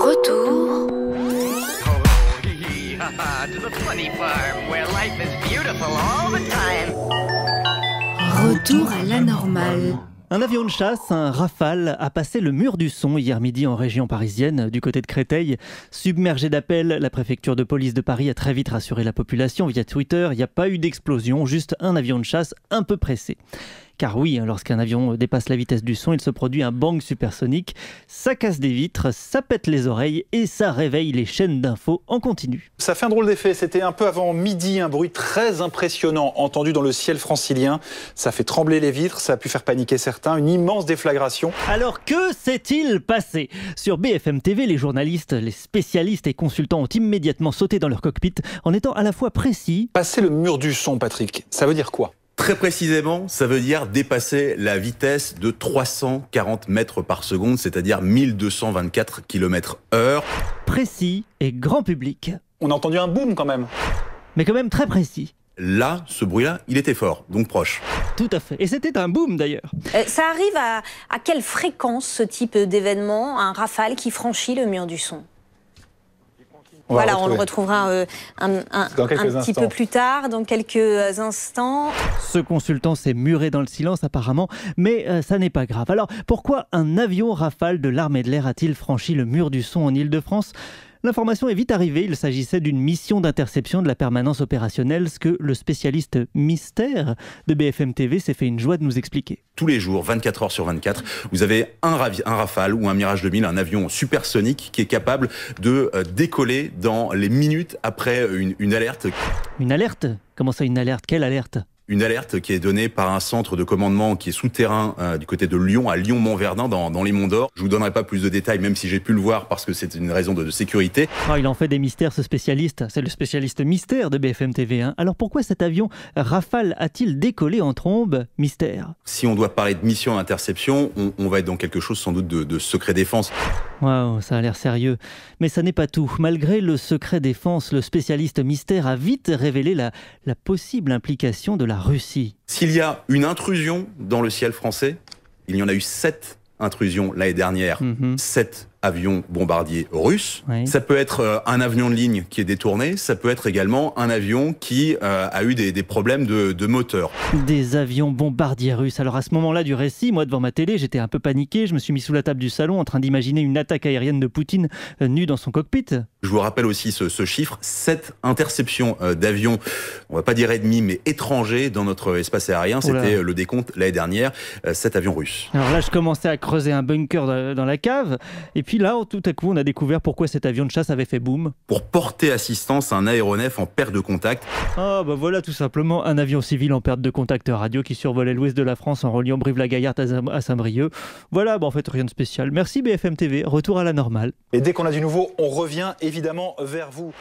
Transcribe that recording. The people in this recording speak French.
Retour Retour à la normale. Un avion de chasse, un Rafale, a passé le mur du son hier midi en région parisienne, du côté de Créteil. Submergé d'appels, la préfecture de police de Paris a très vite rassuré la population via Twitter. Il n'y a pas eu d'explosion, juste un avion de chasse un peu pressé. Car oui, hein, lorsqu'un avion euh, dépasse la vitesse du son, il se produit un bang supersonique, ça casse des vitres, ça pète les oreilles et ça réveille les chaînes d'infos en continu. Ça fait un drôle d'effet, c'était un peu avant midi, un bruit très impressionnant entendu dans le ciel francilien. Ça fait trembler les vitres, ça a pu faire paniquer certains, une immense déflagration. Alors que s'est-il passé Sur BFM TV, les journalistes, les spécialistes et consultants ont immédiatement sauté dans leur cockpit en étant à la fois précis. Passer le mur du son, Patrick, ça veut dire quoi Très précisément, ça veut dire dépasser la vitesse de 340 mètres par seconde, c'est-à-dire 1224 km heure. Précis et grand public. On a entendu un boom quand même. Mais quand même très précis. Là, ce bruit-là, il était fort, donc proche. Tout à fait. Et c'était un boom d'ailleurs. Euh, ça arrive à quelle fréquence ce type d'événement, un rafale qui franchit le mur du son voilà, on le retrouvera euh, un, petit peu plus tard, dans quelques instants. Ce consultant s'est muré dans le silence apparemment, mais euh, ça n'est pas grave. Alors pourquoi un avion Rafale de l'armée de l'air a-t-il franchi le mur du son en Ile-de-France L'information est vite arrivée, il s'agissait d'une mission d'interception de la permanence opérationnelle, ce que le spécialiste mystère de BFM TV s'est fait une joie de nous expliquer. Tous les jours, 24 heures sur 24, vous avez un, Rafale ou un Mirage 2000, un avion supersonique qui est capable de euh, décoller dans les minutes après une, une alerte. Une alerte Comment ça une alerte Quelle alerte une alerte qui est donnée par un centre de commandement qui est souterrain euh, du côté de Lyon, à lyon montverdin dans, dans, les Monts d'Or. Je vous donnerai pas plus de détails, même si j'ai pu le voir, parce que c'est une raison de, sécurité. Ah, il en fait des mystères, ce spécialiste. C'est le spécialiste mystère de BFM TV. 1 hein. Alors pourquoi cet avion Rafale a-t-il décollé en trombe Mystère. Si on doit parler de mission à interception, on, va être dans quelque chose sans doute de secret défense. Waouh, ça a l'air sérieux. Mais ça n'est pas tout. Malgré le secret défense, le spécialiste mystère a vite révélé la, la possible implication de la Russie. S'il y a une intrusion dans le ciel français, il y en a eu sept intrusions l'année dernière. Mhm. Sept avion bombardier russe. Ça peut être euh, un avion de ligne qui est détourné. Ça peut être également un avion qui euh, a eu des, problèmes de, de, moteur. Des avions bombardiers russes. Alors à ce moment-là du récit, moi devant ma télé, j'étais un peu paniqué. Je me suis mis sous la table du salon en train d'imaginer une attaque aérienne de Poutine euh, nue dans son cockpit. Je vous rappelle aussi ce, chiffre, 7 interceptions d'avions, on va pas dire ennemis, mais étrangers dans notre espace aérien. C'était le décompte l'année dernière, 7 avions russes. Alors là, je commençais à creuser un bunker dans la cave. Et puis là, tout à coup, on a découvert pourquoi cet avion de chasse avait fait boum. Pour porter assistance à un aéronef en perte de contact. Ah ben voilà tout simplement un avion civil en perte de contact radio qui survolait l'ouest de la France en reliant Brive-la-Gaillarde à Saint-Brieuc. Voilà, bah en fait rien de spécial. Merci BFM TV, retour à la normale. Et dès qu'on a du nouveau, on revient évidemment vers vous.